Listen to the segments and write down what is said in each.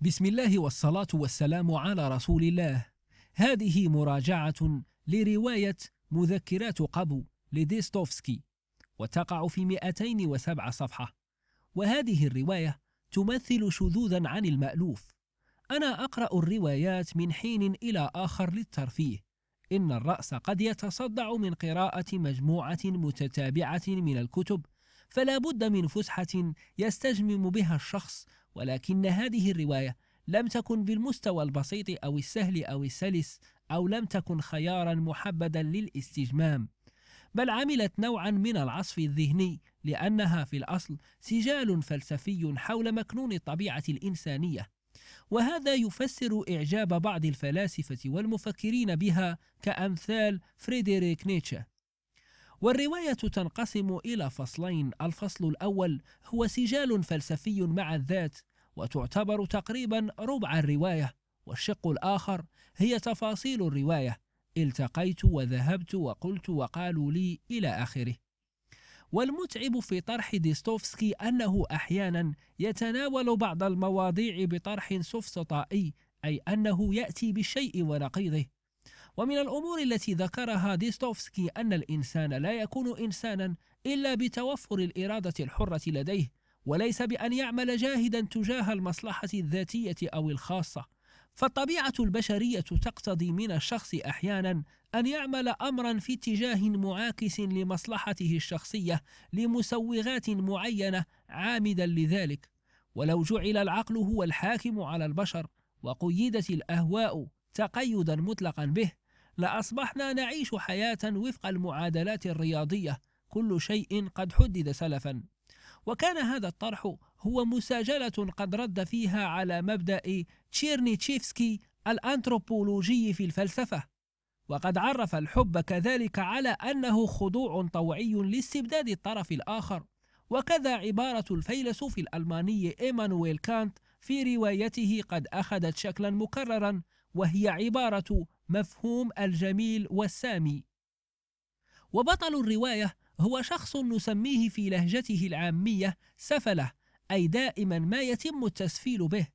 بسم الله والصلاة والسلام على رسول الله هذه مراجعة لرواية مذكرات قبو لديستوفسكي وتقع في 207 صفحة وهذه الرواية تمثل شذوذا عن المألوف أنا أقرأ الروايات من حين إلى آخر للترفيه إن الرأس قد يتصدع من قراءة مجموعة متتابعة من الكتب فلا بد من فسحة يستجمم بها الشخص ولكن هذه الرواية لم تكن بالمستوى البسيط أو السهل أو السلس أو لم تكن خيارا محبدا للاستجمام بل عملت نوعا من العصف الذهني لأنها في الأصل سجال فلسفي حول مكنون الطبيعة الإنسانية وهذا يفسر إعجاب بعض الفلاسفة والمفكرين بها كأمثال فريدريك نيتشه والرواية تنقسم إلى فصلين الفصل الأول هو سجال فلسفي مع الذات وتعتبر تقريبا ربع الرواية والشق الآخر هي تفاصيل الرواية التقيت وذهبت وقلت وقالوا لي إلى آخره والمتعب في طرح ديستوفسكي أنه أحيانا يتناول بعض المواضيع بطرح سفسطائي أي أنه يأتي بالشيء ونقيضه ومن الأمور التي ذكرها ديستوفسكي أن الإنسان لا يكون إنسانا إلا بتوفر الإرادة الحرة لديه وليس بأن يعمل جاهدا تجاه المصلحة الذاتية أو الخاصة فالطبيعة البشرية تقتضي من الشخص أحيانا أن يعمل أمرا في اتجاه معاكس لمصلحته الشخصية لمسوغات معينة عامدا لذلك ولو جعل العقل هو الحاكم على البشر وقيدت الأهواء تقيدا مطلقا به لأصبحنا نعيش حياة وفق المعادلات الرياضية كل شيء قد حدد سلفا وكان هذا الطرح هو مساجلة قد رد فيها على مبدأ تشيرنيتشيفسكي الأنثروبولوجي في الفلسفة وقد عرف الحب كذلك على أنه خضوع طوعي لاستبداد الطرف الآخر وكذا عبارة الفيلسوف الألماني إيمانويل كانت في روايته قد أخذت شكلا مكررا وهي عبارة مفهوم الجميل والسامي وبطل الرواية هو شخص نسميه في لهجته العامية سفله أي دائما ما يتم التسفيل به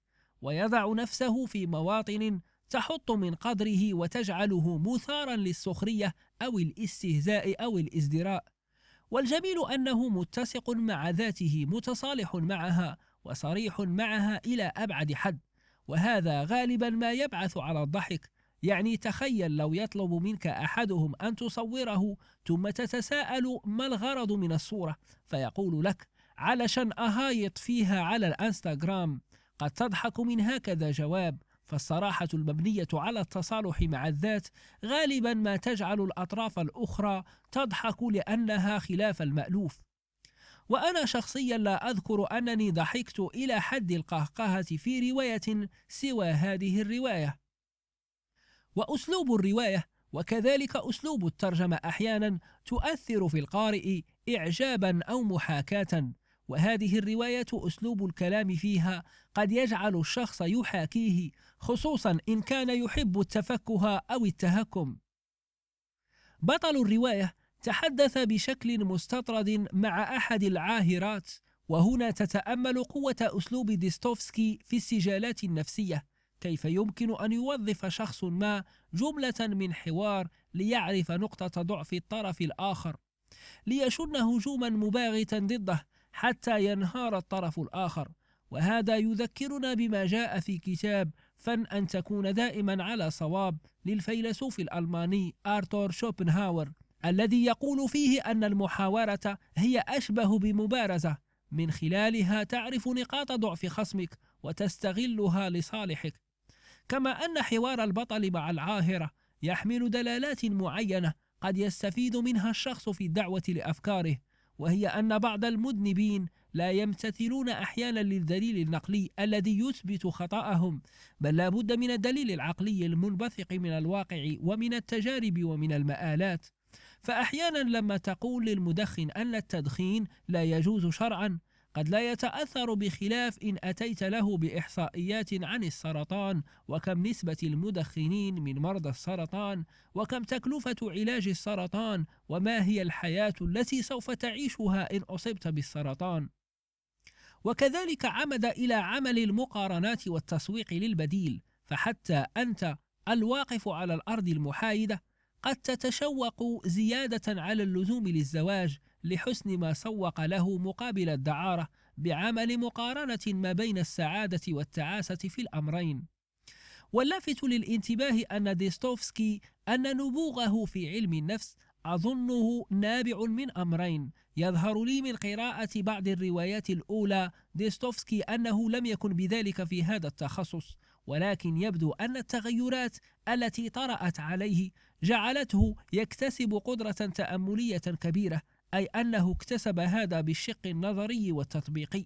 ويضع نفسه في مواطن تحط من قدره وتجعله مثارا للسخرية أو الاستهزاء أو الازدراء والجميل أنه متسق مع ذاته متصالح معها وصريح معها إلى أبعد حد وهذا غالبا ما يبعث على الضحك يعني تخيل لو يطلب منك احدهم ان تصوره ثم تتساءل ما الغرض من الصوره فيقول لك علشان اهايط فيها على الانستغرام قد تضحك من هكذا جواب فالصراحة المبنية على التصالح مع الذات غالبا ما تجعل الأطراف الأخرى تضحك لأنها خلاف المألوف. وأنا شخصيا لا أذكر أنني ضحكت إلى حد القهقهة في رواية سوى هذه الرواية، وأسلوب الرواية وكذلك أسلوب الترجمة أحيانا تؤثر في القارئ إعجابا أو محاكاة وهذه الرواية أسلوب الكلام فيها قد يجعل الشخص يحاكيه خصوصا إن كان يحب التفكه أو التهكم بطل الرواية تحدث بشكل مستطرد مع أحد العاهرات وهنا تتأمل قوة أسلوب ديستوفسكي في السجالات النفسية كيف يمكن أن يوظف شخص ما جملة من حوار ليعرف نقطة ضعف الطرف الآخر ليشن هجوما مباغتا ضده حتى ينهار الطرف الآخر وهذا يذكرنا بما جاء في كتاب فن أن تكون دائما على صواب للفيلسوف الألماني آرتور شوبنهاور الذي يقول فيه أن المحاورة هي أشبه بمبارزة من خلالها تعرف نقاط ضعف خصمك وتستغلها لصالحك كما أن حوار البطل مع العاهرة يحمل دلالات معينة قد يستفيد منها الشخص في الدعوة لأفكاره وهي أن بعض المذنبين لا يمتثلون أحيانا للدليل النقلي الذي يثبت خطأهم بل لا بد من الدليل العقلي المنبثق من الواقع ومن التجارب ومن المآلات فأحيانا لما تقول للمدخن أن التدخين لا يجوز شرعا قد لا يتأثر بخلاف إن أتيت له بإحصائيات عن السرطان وكم نسبة المدخنين من مرضى السرطان وكم تكلفة علاج السرطان وما هي الحياة التي سوف تعيشها إن أصبت بالسرطان وكذلك عمد إلى عمل المقارنات والتسويق للبديل فحتى أنت الواقف على الأرض المحايدة قد تتشوق زيادة على اللزوم للزواج لحسن ما سوق له مقابل الدعارة بعمل مقارنة ما بين السعادة والتعاسة في الأمرين. واللافت للانتباه أن ديستوفسكي أن نبوغه في علم النفس أظنه نابع من أمرين يظهر لي من قراءة بعض الروايات الأولى ديستوفسكي أنه لم يكن بذلك في هذا التخصص ولكن يبدو أن التغيرات التي طرأت عليه جعلته يكتسب قدرة تأملية كبيرة أي أنه اكتسب هذا بالشق النظري والتطبيقي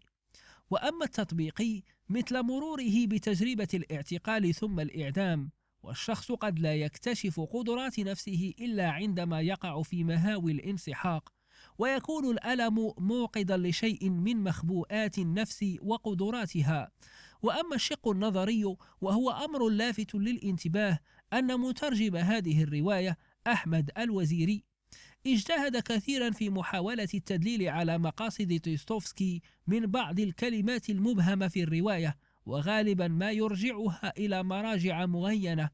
وأما التطبيقي مثل مروره بتجربة الاعتقال ثم الإعدام والشخص قد لا يكتشف قدرات نفسه إلا عندما يقع في مهاوي الانسحاق ويكون الألم موقدا لشيء من مخبوءات النفس وقدراتها وأما الشق النظري وهو أمر لافت للانتباه أن مترجم هذه الرواية أحمد الوزيري اجتهد كثيرا في محاولة التدليل على مقاصد تيستوفسكي من بعض الكلمات المبهمة في الرواية وغالبا ما يرجعها إلى مراجع مغينة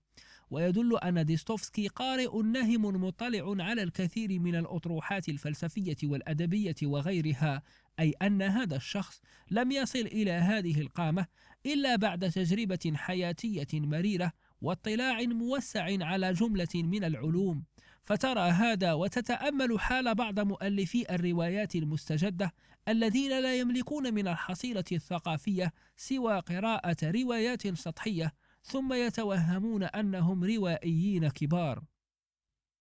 ويدل أن ديستوفسكي قارئ نهم مطلع على الكثير من الأطروحات الفلسفية والأدبية وغيرها أي أن هذا الشخص لم يصل إلى هذه القامة إلا بعد تجربة حياتية مريرة واطلاع موسع على جملة من العلوم فترى هذا وتتأمل حال بعض مؤلفي الروايات المستجدة الذين لا يملكون من الحصيلة الثقافية سوى قراءة روايات سطحية ثم يتوهمون أنهم روائيين كبار